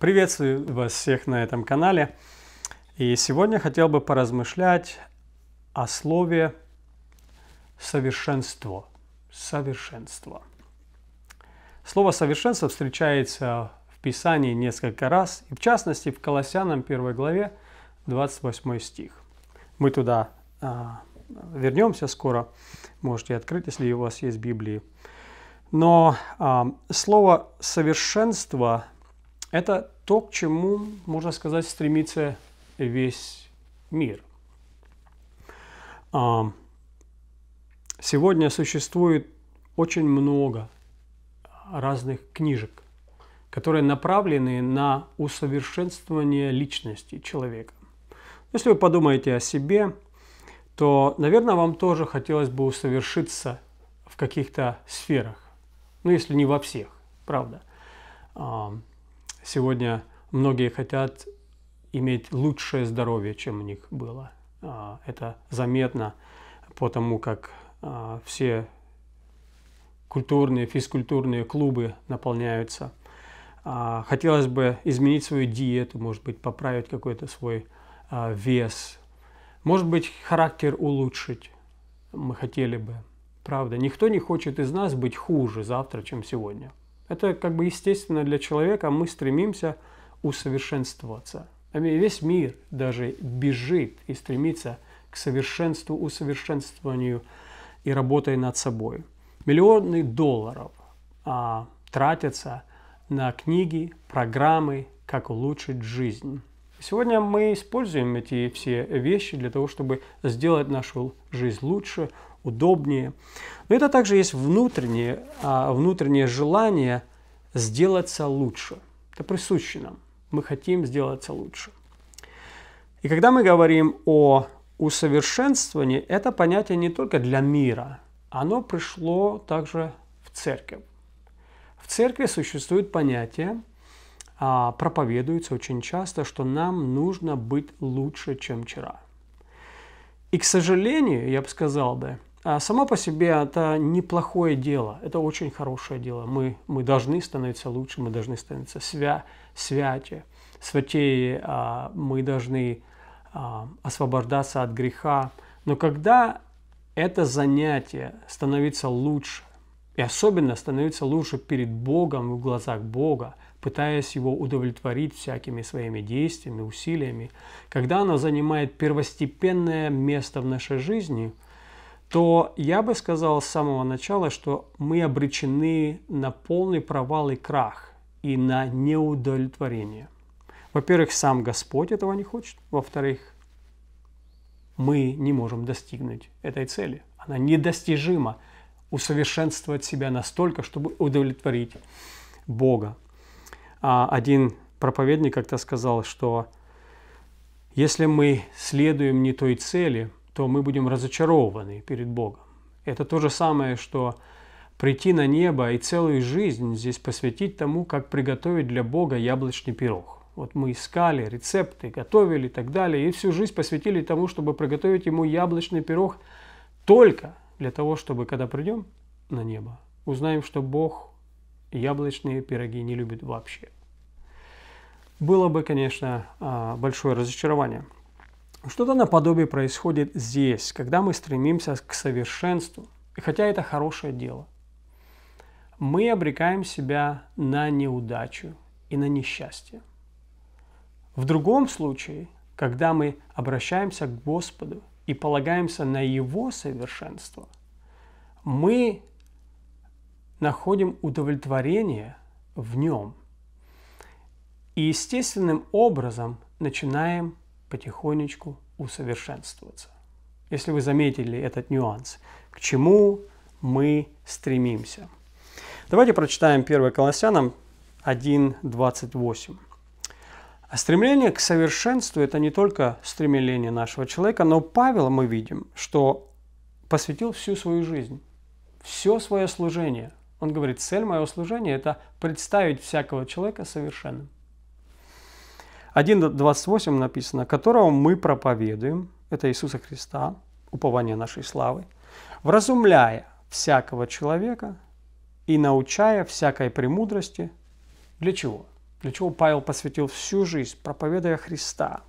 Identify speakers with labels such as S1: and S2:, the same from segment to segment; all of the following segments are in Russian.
S1: Приветствую вас всех на этом канале. И сегодня хотел бы поразмышлять о слове совершенство. Совершенство. Слово совершенство встречается в Писании несколько раз, и в частности в Колоссянам 1 главе 28 стих. Мы туда а, вернемся скоро, можете открыть, если у вас есть Библии. Но а, слово совершенство это то, к чему, можно сказать, стремится весь мир. А, сегодня существует очень много разных книжек, которые направлены на усовершенствование личности человека. Если вы подумаете о себе, то, наверное, вам тоже хотелось бы усовершиться в каких-то сферах. Ну, если не во всех, правда. А, сегодня многие хотят иметь лучшее здоровье, чем у них было. А, это заметно по тому, как а, все культурные, физкультурные клубы наполняются. А, хотелось бы изменить свою диету, может быть, поправить какой-то свой вес, может быть, характер улучшить. Мы хотели бы, правда. Никто не хочет из нас быть хуже завтра, чем сегодня. Это как бы естественно для человека, мы стремимся усовершенствоваться. А весь мир даже бежит и стремится к совершенству, усовершенствованию и работой над собой. Миллионы долларов а, тратятся на книги, программы, как улучшить жизнь. Сегодня мы используем эти все вещи для того, чтобы сделать нашу жизнь лучше, удобнее. Но это также есть внутреннее, а, внутреннее желание сделаться лучше. Это присуще нам. Мы хотим сделаться лучше. И когда мы говорим о усовершенствовании, это понятие не только для мира, оно пришло также в церковь. В церкви существует понятие, а, проповедуется очень часто, что нам нужно быть лучше, чем вчера. И, к сожалению, я бы сказал бы, да, а само по себе это неплохое дело, это очень хорошее дело. Мы, мы должны становиться лучше, мы должны становиться свя, святе, святее, а, мы должны а, освобождаться от греха. Но когда это занятие становится лучше, и особенно становится лучше перед Богом в глазах Бога, пытаясь его удовлетворить всякими своими действиями, усилиями, когда оно занимает первостепенное место в нашей жизни – то я бы сказал с самого начала, что мы обречены на полный провал и крах и на неудовлетворение. Во-первых, сам Господь этого не хочет. Во-вторых, мы не можем достигнуть этой цели. Она недостижима усовершенствовать себя настолько, чтобы удовлетворить Бога. А один проповедник как-то сказал, что если мы следуем не той цели – то мы будем разочарованы перед Богом. Это то же самое, что прийти на небо и целую жизнь здесь посвятить тому, как приготовить для Бога яблочный пирог. Вот мы искали рецепты, готовили и так далее, и всю жизнь посвятили тому, чтобы приготовить ему яблочный пирог только для того, чтобы, когда придем на небо, узнаем, что Бог яблочные пироги не любит вообще. Было бы, конечно, а, большое разочарование – что-то наподобие происходит здесь, когда мы стремимся к совершенству, и хотя это хорошее дело. Мы обрекаем себя на неудачу и на несчастье. В другом случае, когда мы обращаемся к Господу и полагаемся на Его совершенство, мы находим удовлетворение в Нем и естественным образом начинаем потихонечку усовершенствоваться. Если вы заметили этот нюанс, к чему мы стремимся. Давайте прочитаем 1 Колоссянам 1.28. А стремление к совершенству – это не только стремление нашего человека, но Павел мы видим, что посвятил всю свою жизнь, все свое служение. Он говорит, цель моего служения – это представить всякого человека совершенным. 1.28 написано, которого мы проповедуем, это Иисуса Христа, упование нашей славы, вразумляя всякого человека и научая всякой премудрости. Для чего? Для чего Павел посвятил всю жизнь, проповедуя Христа.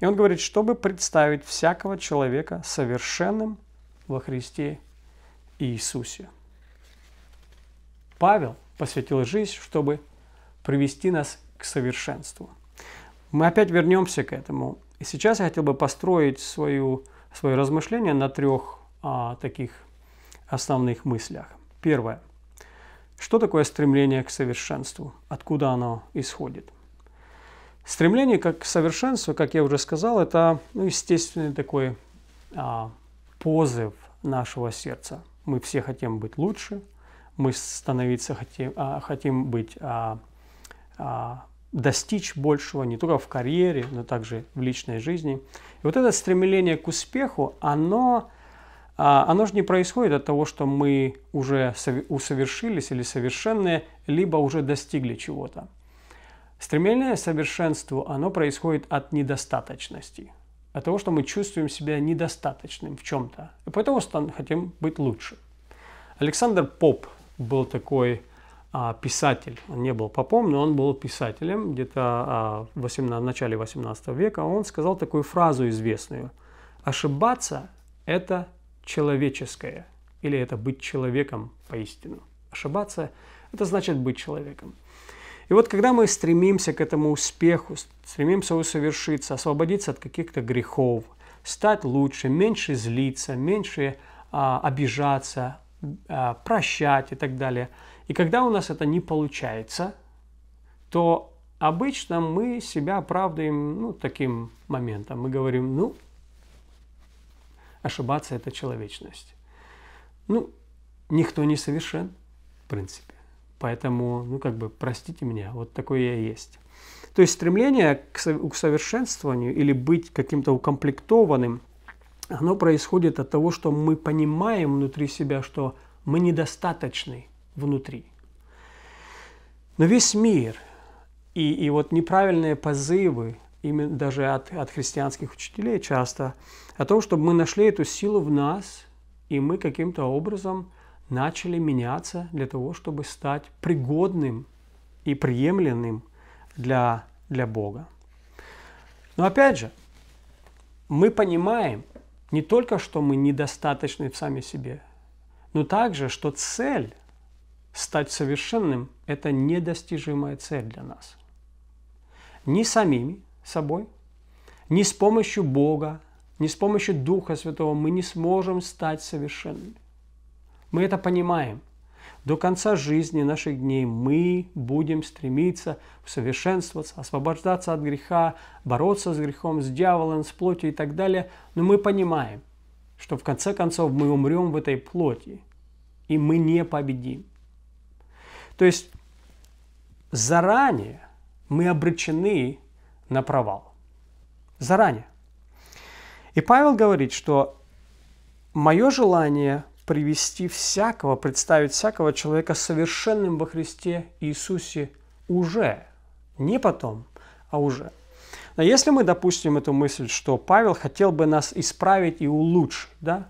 S1: И он говорит, чтобы представить всякого человека совершенным во Христе Иисусе. Павел посвятил жизнь, чтобы привести нас к совершенству – мы опять вернемся к этому. И сейчас я хотел бы построить свою, свое размышление на трех а, таких основных мыслях. Первое. Что такое стремление к совершенству? Откуда оно исходит? Стремление как к совершенству, как я уже сказал, это ну, естественный такой а, позыв нашего сердца. Мы все хотим быть лучше, мы становиться хотим, а, хотим быть а, а, достичь большего не только в карьере, но также в личной жизни. И вот это стремление к успеху, оно, а, оно же не происходит от того, что мы уже усовершились или совершенные, либо уже достигли чего-то. Стремление к совершенству, оно происходит от недостаточности, от того, что мы чувствуем себя недостаточным в чем-то, и поэтому хотим быть лучше. Александр Поп был такой а, писатель. Он не был попом, но он был писателем где-то а, в, в начале 18 века. Он сказал такую фразу известную. Ошибаться – это человеческое, или это быть человеком поистину. Ошибаться – это значит быть человеком. И вот когда мы стремимся к этому успеху, стремимся усовершиться, освободиться от каких-то грехов, стать лучше, меньше злиться, меньше а, обижаться, а, прощать и так далее – и когда у нас это не получается, то обычно мы себя оправдываем ну, таким моментом. Мы говорим, ну, ошибаться – это человечность. Ну, никто не совершен, в принципе. Поэтому, ну, как бы, простите меня, вот такой я и есть. То есть стремление к усовершенствованию или быть каким-то укомплектованным, оно происходит от того, что мы понимаем внутри себя, что мы недостаточны – внутри. Но весь мир и, и вот неправильные позывы, именно даже от, от христианских учителей часто, о том, чтобы мы нашли эту силу в нас, и мы каким-то образом начали меняться для того, чтобы стать пригодным и приемленным для, для Бога. Но опять же, мы понимаем не только, что мы недостаточны в сами себе, но также, что цель – Стать совершенным – это недостижимая цель для нас. Ни самими собой, ни с помощью Бога, ни с помощью Духа Святого мы не сможем стать совершенными. Мы это понимаем. До конца жизни наших дней мы будем стремиться совершенствоваться, освобождаться от греха, бороться с грехом, с дьяволом, с плотью и так далее. Но мы понимаем, что в конце концов мы умрем в этой плоти, и мы не победим. То есть заранее мы обречены на провал. Заранее. И Павел говорит, что мое желание привести всякого, представить всякого человека совершенным во Христе Иисусе уже, не потом, а уже. Но если мы допустим эту мысль, что Павел хотел бы нас исправить и улучшить, да,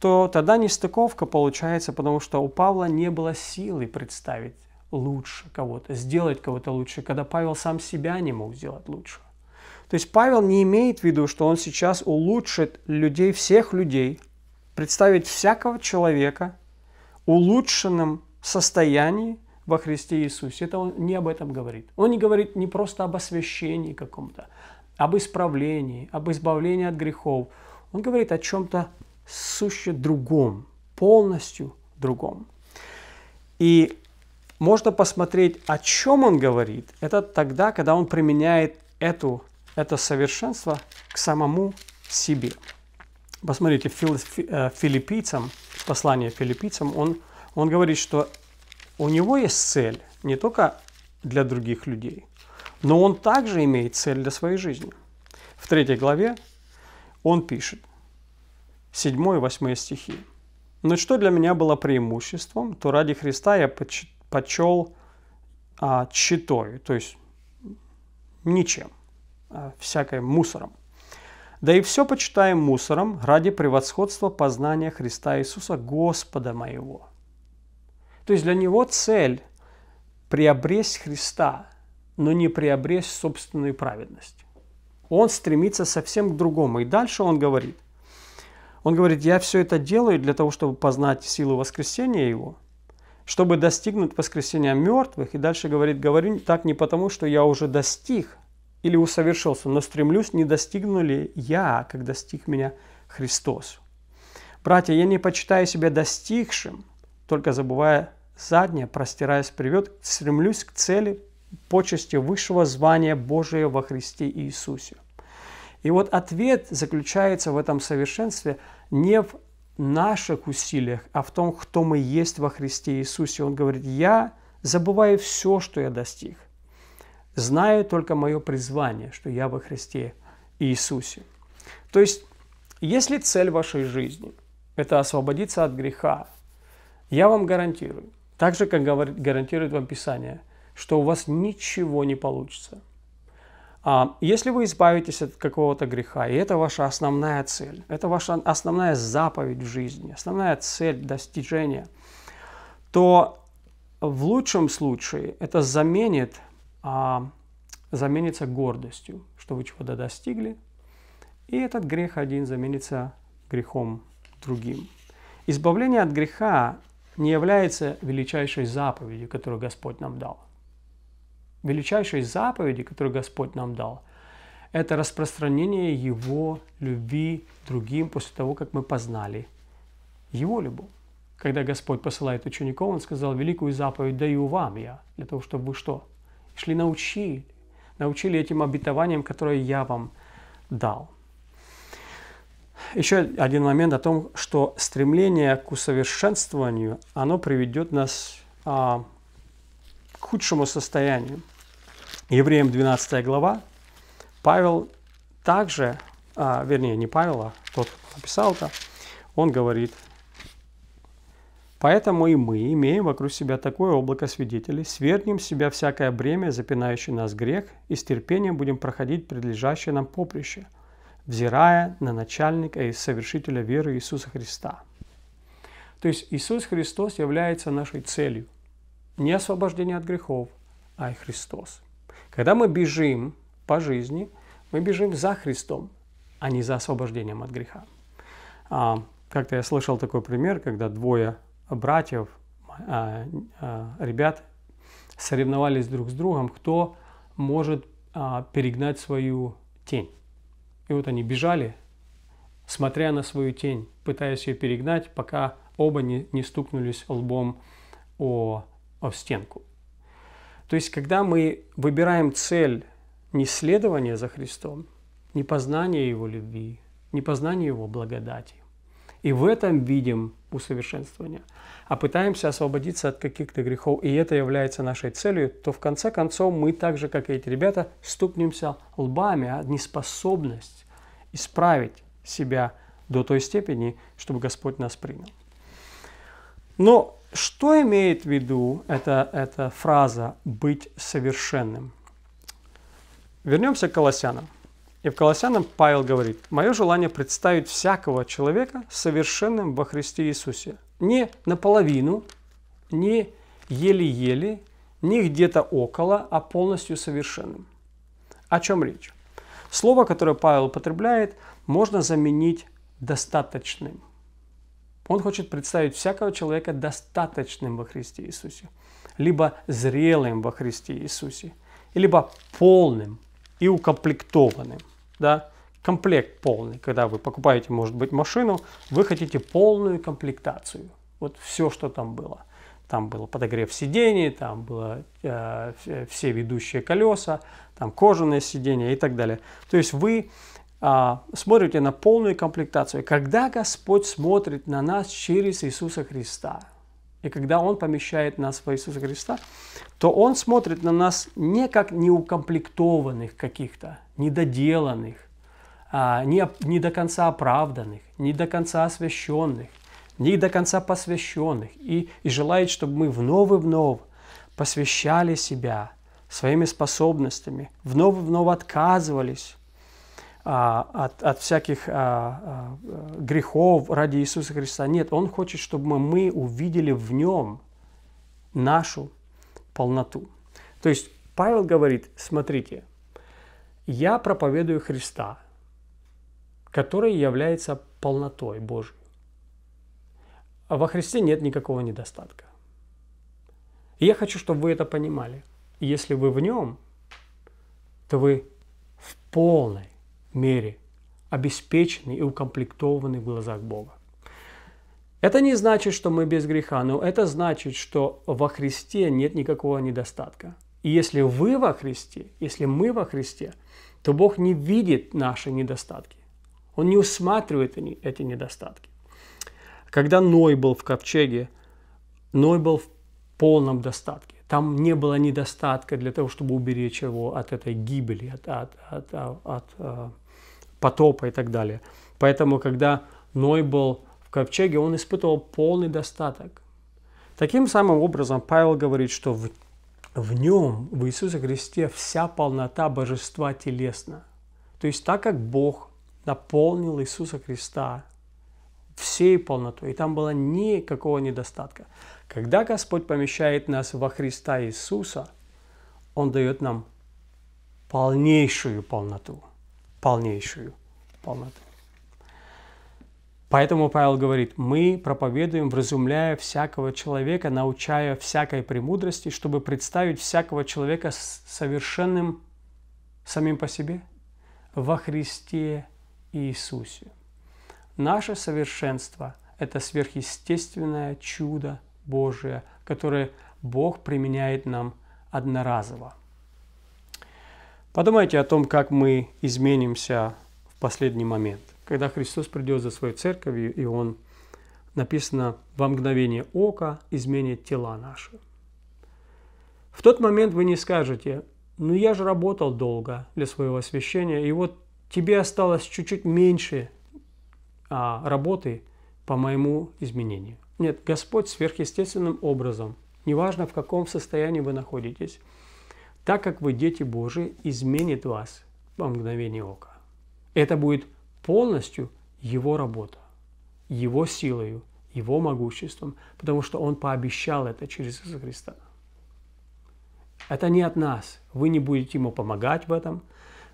S1: то тогда нестыковка получается, потому что у Павла не было силы представить лучше кого-то, сделать кого-то лучше, когда Павел сам себя не мог сделать лучше. То есть Павел не имеет в виду, что он сейчас улучшит людей, всех людей, представит всякого человека улучшенном состоянии во Христе Иисусе. Это он не об этом говорит. Он не говорит не просто об освящении каком-то, об исправлении, об избавлении от грехов. Он говорит о чем-то суще другом, полностью другом. И можно посмотреть, о чем он говорит. Это тогда, когда он применяет эту, это совершенство к самому себе. Посмотрите, э, филиппийцам, послание филиппийцам, он, он говорит, что у него есть цель не только для других людей, но он также имеет цель для своей жизни. В третьей главе он пишет, 7 и 8 стихи. Но «Ну что для меня было преимуществом, то ради Христа я почел а, читой, то есть ничем, а, всякой мусором. Да и все почитаем мусором ради превосходства познания Христа Иисуса, Господа моего. То есть для него цель – приобресть Христа, но не приобресть собственную праведность. Он стремится совсем к другому. И дальше он говорит – он говорит, я все это делаю для того, чтобы познать силу воскресения Его, чтобы достигнуть воскресения мертвых. И дальше говорит, говорю так не потому, что я уже достиг или усовершился, но стремлюсь, не достигну ли я, как достиг меня Христос. Братья, я не почитаю себя достигшим, только забывая заднее, простираясь привет, стремлюсь к цели почести высшего звания Божия во Христе Иисусе. И вот ответ заключается в этом совершенстве – не в наших усилиях, а в том, кто мы есть во Христе Иисусе. Он говорит, я забываю все, что я достиг, знаю только мое призвание, что я во Христе Иисусе. То есть, если цель вашей жизни – это освободиться от греха, я вам гарантирую, так же, как говорит, гарантирует вам Писание, что у вас ничего не получится. А, если вы избавитесь от какого-то греха, и это ваша основная цель, это ваша основная заповедь в жизни, основная цель достижения, то в лучшем случае это заменит, а, заменится гордостью, что вы чего-то достигли, и этот грех один заменится грехом другим. Избавление от греха не является величайшей заповедью, которую Господь нам дал величайшей заповеди, которую Господь нам дал, это распространение Его любви другим после того, как мы познали Его любовь. Когда Господь посылает учеников, Он сказал, великую заповедь даю вам я, для того, чтобы вы что? Шли научили, научили этим обетованиям, которые я вам дал. Еще один момент о том, что стремление к усовершенствованию, оно приведет нас а, к худшему состоянию. Евреям 12 глава, Павел также, а, вернее, не Павел, а тот, кто написал это, он говорит, «Поэтому и мы, имеем вокруг себя такое облако свидетелей, свергнем с себя всякое бремя, запинающее нас грех, и с терпением будем проходить предлежащее нам поприще, взирая на начальника и совершителя веры Иисуса Христа». То есть Иисус Христос является нашей целью – не освобождение от грехов, а и Христос. Когда мы бежим по жизни, мы бежим за Христом, а не за освобождением от греха. А, как-то я слышал такой пример, когда двое братьев, а, а, ребят, соревновались друг с другом, кто может а, перегнать свою тень. И вот они бежали, смотря на свою тень, пытаясь ее перегнать, пока оба не, не стукнулись лбом о об стенку. То есть, когда мы выбираем цель не следования за Христом, не познания Его любви, не познания Его благодати, и в этом видим усовершенствование, а пытаемся освободиться от каких-то грехов, и это является нашей целью, то в конце концов мы так же, как и эти ребята, стукнемся лбами, о неспособность исправить себя до той степени, чтобы Господь нас принял. Но что имеет в виду эта, эта фраза «быть совершенным»? Вернемся к Колоссянам. И в Колоссянам Павел говорит, «Мое желание представить всякого человека совершенным во Христе Иисусе, не наполовину, не еле-еле, не где-то около, а полностью совершенным». О чем речь? Слово, которое Павел употребляет, можно заменить достаточным. Он хочет представить всякого человека достаточным во Христе Иисусе, либо зрелым во Христе Иисусе, либо полным и укомплектованным. Да? Комплект полный. Когда вы покупаете, может быть, машину, вы хотите полную комплектацию. Вот все, что там было. Там был подогрев сидений, там было э, все ведущие колеса, там кожаное сиденье и так далее. То есть вы а, смотрите на полную комплектацию. Когда Господь смотрит на нас через Иисуса Христа, и когда Он помещает нас в Иисуса Христа, то Он смотрит на нас не как неукомплектованных каких-то, недоделанных, а, не, не до конца оправданных, не до конца освященных, не до конца посвященных, и, и желает, чтобы мы вновь и вновь посвящали себя своими способностями, вновь и вновь отказывались а, от, от всяких а, а, грехов ради Иисуса Христа. Нет, Он хочет, чтобы мы мы увидели в Нем нашу полноту. То есть Павел говорит, смотрите, я проповедую Христа, который является полнотой Божьей. А во Христе нет никакого недостатка. И я хочу, чтобы вы это понимали. если вы в нем, то вы в полной мере обеспечены и укомплектованы в глазах Бога. Это не значит, что мы без греха, но это значит, что во Христе нет никакого недостатка. И если вы во Христе, если мы во Христе, то Бог не видит наши недостатки. Он не усматривает эти недостатки. Когда Ной был в ковчеге, Ной был в полном достатке там не было недостатка для того, чтобы уберечь его от этой гибели, от, от, от, а, от, а, потопа и так далее. Поэтому, когда Ной был в ковчеге, он испытывал полный достаток. Таким самым образом Павел говорит, что в, в нем, в Иисусе Христе, вся полнота божества телесна. То есть так как Бог наполнил Иисуса Христа всей полнотой, и там было никакого недостатка. Когда Господь помещает нас во Христа Иисуса, Он дает нам полнейшую полноту. Полнейшую полноту. Поэтому Павел говорит, мы проповедуем, вразумляя всякого человека, научая всякой премудрости, чтобы представить всякого человека совершенным самим по себе во Христе Иисусе. Наше совершенство – это сверхъестественное чудо – Божие, которое Бог применяет нам одноразово. Подумайте о том, как мы изменимся в последний момент. Когда Христос придет за своей церковью, и Он, написано, во мгновение ока изменит тела наши. В тот момент вы не скажете, ну я же работал долго для своего освящения, и вот тебе осталось чуть-чуть меньше а, работы по моему изменению. Нет, Господь сверхъестественным образом, неважно в каком состоянии вы находитесь, так как вы дети Божии, изменит вас во мгновение ока. Это будет полностью Его работа, Его силою, Его могуществом, потому что Он пообещал это через Иисуса Христа. Это не от нас. Вы не будете Ему помогать в этом.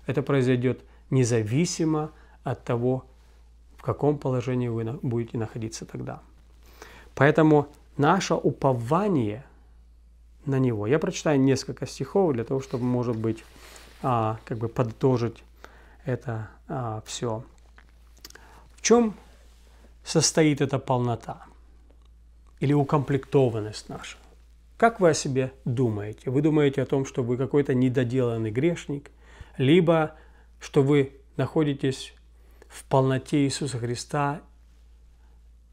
S1: Это произойдет независимо от того, в каком положении вы будете находиться тогда. Поэтому наше упование на Него. Я прочитаю несколько стихов для того, чтобы, может быть, а, как бы подытожить это а, все. В чем состоит эта полнота или укомплектованность наша? Как вы о себе думаете? Вы думаете о том, что вы какой-то недоделанный грешник, либо что вы находитесь в полноте Иисуса Христа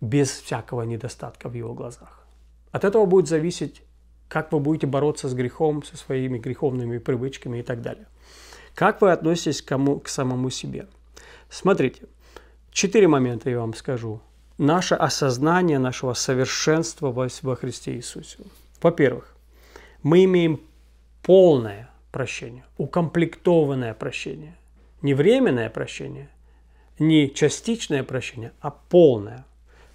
S1: без всякого недостатка в его глазах. От этого будет зависеть, как вы будете бороться с грехом, со своими греховными привычками и так далее. Как вы относитесь к, кому, к самому себе? Смотрите, четыре момента я вам скажу. Наше осознание нашего совершенства во, во Христе Иисусе. Во-первых, мы имеем полное прощение, укомплектованное прощение. Не временное прощение, не частичное прощение, а полное –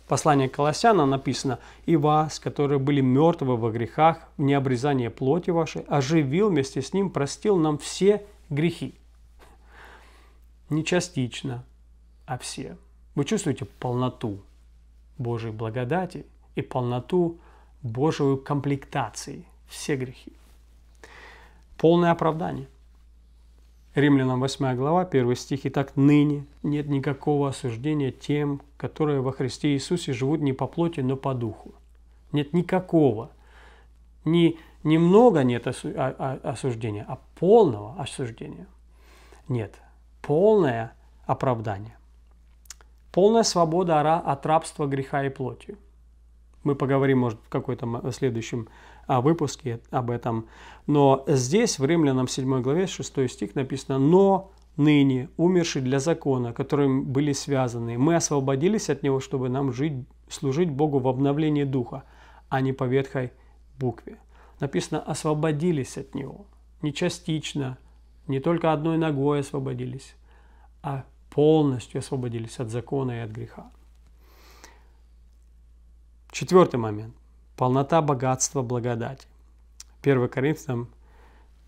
S1: послании Колоссяна написано, «И вас, которые были мертвы во грехах, в необрезание плоти вашей, оживил вместе с Ним, простил нам все грехи». Не частично, а все. Вы чувствуете полноту Божьей благодати и полноту Божьей комплектации, все грехи. Полное оправдание – Римлянам 8 глава, 1 стих. «Итак, ныне нет никакого осуждения тем, которые во Христе Иисусе живут не по плоти, но по духу». Нет никакого. ни немного нет а, а, осуждения, а полного осуждения. Нет. Полное оправдание. Полная свобода от рабства греха и плоти. Мы поговорим, может, в какой-то следующем а, выпуске об этом. Но здесь, в Римлянам 7 главе, 6 стих написано «Но ныне, умерший для закона, которым были связаны, мы освободились от него, чтобы нам жить, служить Богу в обновлении духа, а не по ветхой букве». Написано «освободились от него». Не частично, не только одной ногой освободились, а полностью освободились от закона и от греха. Четвертый момент. Полнота богатства благодати. 1 Коринфянам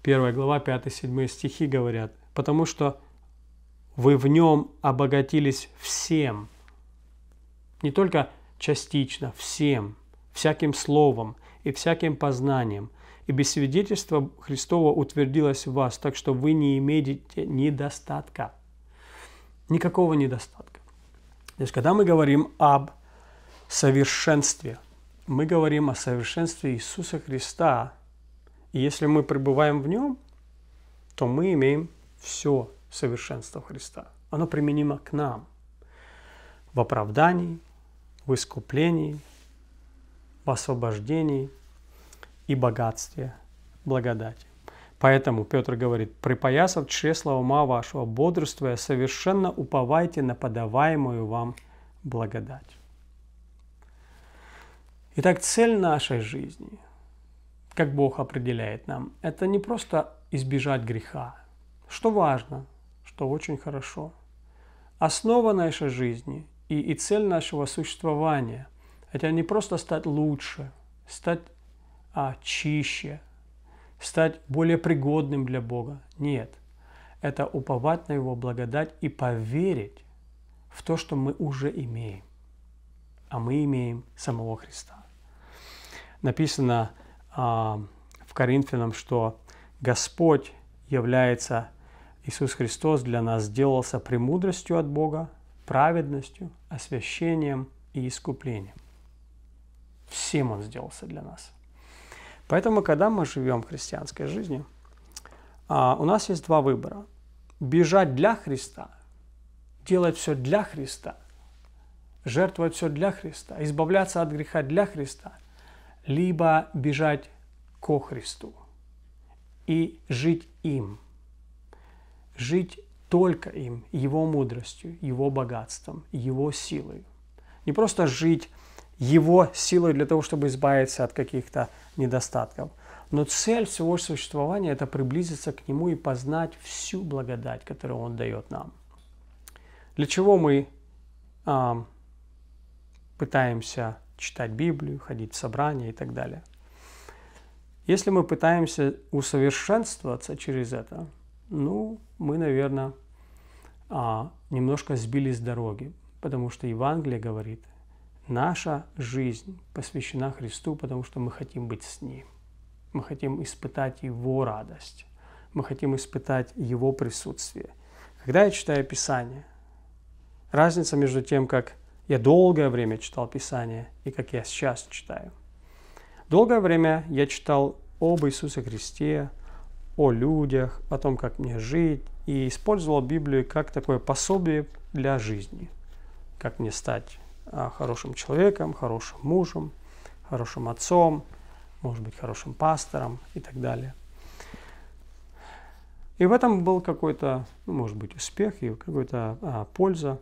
S1: 1 глава 5-7 стихи говорят, потому что вы в нем обогатились всем, не только частично, всем, всяким словом и всяким познанием, и без свидетельства Христова утвердилось в вас, так что вы не имеете недостатка. Никакого недостатка. То есть, когда мы говорим об совершенстве. Мы говорим о совершенстве Иисуса Христа. И если мы пребываем в Нем, то мы имеем все совершенство Христа. Оно применимо к нам в оправдании, в искуплении, в освобождении и богатстве благодати. Поэтому Петр говорит, «Припоясав чресло ума вашего, бодрствуя, совершенно уповайте на подаваемую вам благодать». Итак, цель нашей жизни, как Бог определяет нам, это не просто избежать греха, что важно, что очень хорошо. Основа нашей жизни и, и цель нашего существования – это не просто стать лучше, стать а, чище, стать более пригодным для Бога. Нет, это уповать на Его благодать и поверить в то, что мы уже имеем. А мы имеем самого Христа написано а, в Коринфянам, что Господь является, Иисус Христос для нас сделался премудростью от Бога, праведностью, освящением и искуплением. Всем Он сделался для нас. Поэтому, когда мы живем христианской жизнью, а, у нас есть два выбора. Бежать для Христа, делать все для Христа, жертвовать все для Христа, избавляться от греха для Христа – либо бежать ко Христу и жить им, жить только им, его мудростью, его богатством, его силой. Не просто жить его силой для того, чтобы избавиться от каких-то недостатков. Но цель всего существования – это приблизиться к Нему и познать всю благодать, которую Он дает нам. Для чего мы э, пытаемся читать Библию, ходить в собрания и так далее. Если мы пытаемся усовершенствоваться через это, ну, мы, наверное, а, немножко сбились с дороги, потому что Евангелие говорит, наша жизнь посвящена Христу, потому что мы хотим быть с Ним. Мы хотим испытать Его радость. Мы хотим испытать Его присутствие. Когда я читаю Писание, разница между тем, как я долгое время читал Писание, и как я сейчас читаю. Долгое время я читал об Иисусе Христе, о людях, о том, как мне жить, и использовал Библию как такое пособие для жизни, как мне стать а, хорошим человеком, хорошим мужем, хорошим отцом, может быть, хорошим пастором и так далее. И в этом был какой-то, ну, может быть, успех и какая-то а, польза.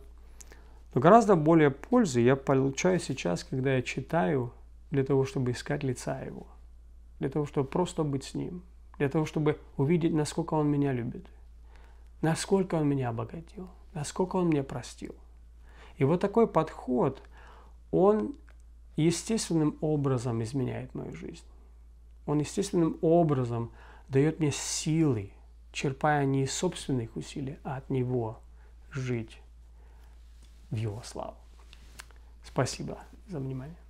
S1: Но гораздо более пользы я получаю сейчас, когда я читаю для того, чтобы искать лица Его, для того, чтобы просто быть с Ним, для того, чтобы увидеть, насколько Он меня любит, насколько Он меня обогатил, насколько Он меня простил. И вот такой подход, он естественным образом изменяет мою жизнь. Он естественным образом дает мне силы, черпая не из собственных усилий, а от Него жить в Его славу. Спасибо за внимание.